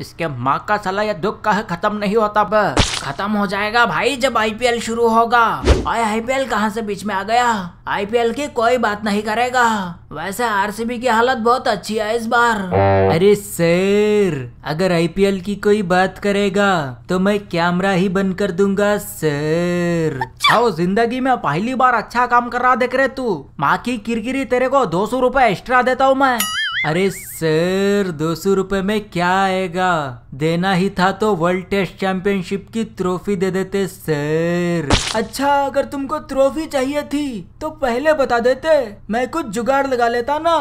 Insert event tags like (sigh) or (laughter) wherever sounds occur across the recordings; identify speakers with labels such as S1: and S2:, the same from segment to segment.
S1: इसके माँ का सलाह या दुख का खत्म नहीं होता पर खत्म हो जाएगा भाई जब आईपीएल शुरू होगा पी आईपीएल कहाँ से बीच में आ गया आईपीएल की कोई बात नहीं करेगा वैसे आरसीबी की हालत बहुत अच्छी है इस बार
S2: अरे सर अगर आईपीएल की कोई बात करेगा तो मैं कैमरा ही बंद कर दूंगा सर अच्छा। आओ जिंदगी में पहली बार अच्छा काम कर रहा देख रहे तू माँ की किरकिरी तेरे को दो सौ रूपए एक्स्ट्रा देता हूँ मैं अरे सर दो सौ रुपये में क्या आएगा देना ही था तो वर्ल्ड टेस्ट चैंपियनशिप की ट्रॉफी दे देते सर अच्छा अगर तुमको ट्रॉफी चाहिए थी तो पहले बता देते मैं कुछ जुगाड़ लगा लेता ना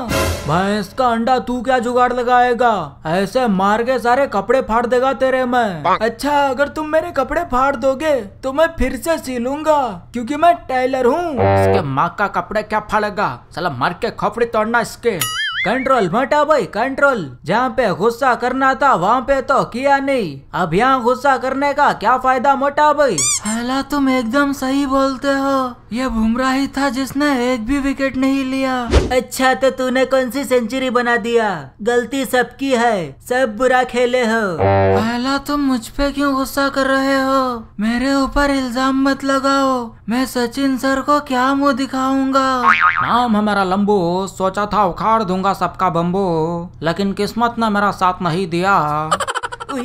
S2: भैंस का अंडा तू क्या जुगाड़ लगाएगा ऐसे मार के सारे कपड़े फाड़ देगा तेरे में अच्छा अगर तुम मेरे कपड़े फाड़ दोगे तो मैं फिर से सी लूंगा क्यूँकी मैं टेलर हूँ माँ का कपड़े क्या फाड़ेगा चला मार के खोपड़ी तोड़ना इसके कंट्रोल मटा भाई कंट्रोल जहाँ पे गुस्सा करना था वहाँ पे तो किया नहीं अब यहाँ गुस्सा करने का क्या फायदा मोटा भाई हला तुम एकदम सही बोलते हो ये बुमरा ही था जिसने एक भी विकेट नहीं लिया अच्छा तो तूने कौन सी सेंचुरी बना दिया गलती सबकी है सब बुरा खेले हो पहला तुम मुझ पे क्यों गुस्सा कर रहे हो मेरे ऊपर इल्जाम मत लगाओ मैं सचिन सर को क्या मुँह दिखाऊंगा नाम हमारा लम्बू सोचा था उखाड़ दूंगा खाऊंगा सबका बम्बो लेकिन किस्मत ने मेरा साथ नहीं दिया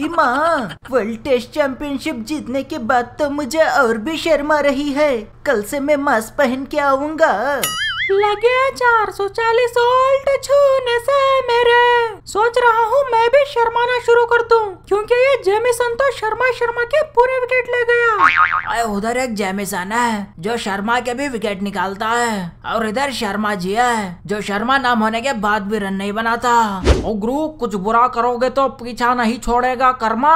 S2: (laughs) माँ वर्ल्ड टेस्ट चैंपियनशिप जीतने के बाद तो मुझे और भी शर्मा रही है कल से मैं मास्क पहन के आऊंगा
S1: लगे चार चालीस वोल्ट छूने से मेरे सोच रहा हूँ मैं भी शर्माना शुरू कर दूँ क्योंकि ये जेमिसन तो शर्मा शर्मा के पूरे विकेट ले गए आए उधर एक जैमिसाना है जो शर्मा के भी विकेट निकालता है और इधर शर्मा जिया है जो शर्मा नाम होने के बाद भी रन नहीं बनाता ओ गुरु कुछ बुरा करोगे तो पीछा नहीं छोड़ेगा कर्मा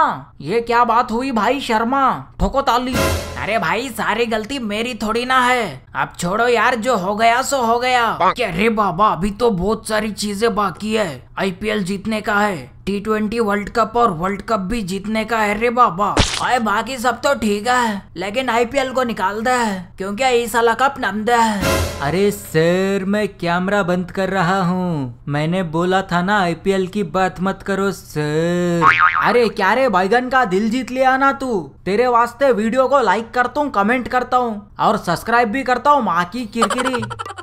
S1: ये क्या बात हुई भाई शर्मा ठोको ताली अरे भाई सारी गलती मेरी थोड़ी ना है अब छोड़ो यार जो हो गया सो हो गया अरे बाबा अभी तो बहुत सारी चीजें बाकी है आईपीएल जीतने का है टी ट्वेंटी वर्ल्ड कप और वर्ल्ड कप भी जीतने का है रे बाबा अरे बाकी सब तो ठीक है लेकिन आईपीएल को निकाल दे क्योंकि इस साल कप नम दे
S2: अरे सर मैं कैमरा बंद कर रहा हूँ मैंने बोला था ना आईपीएल की बात मत करो सर अरे क्या रे बैगन का दिल जीत लिया ना तू तेरे वास्ते वीडियो को लाइक करता हूँ कमेंट करता हूँ और सब्सक्राइब भी करता हूँ माँ की किरकिरी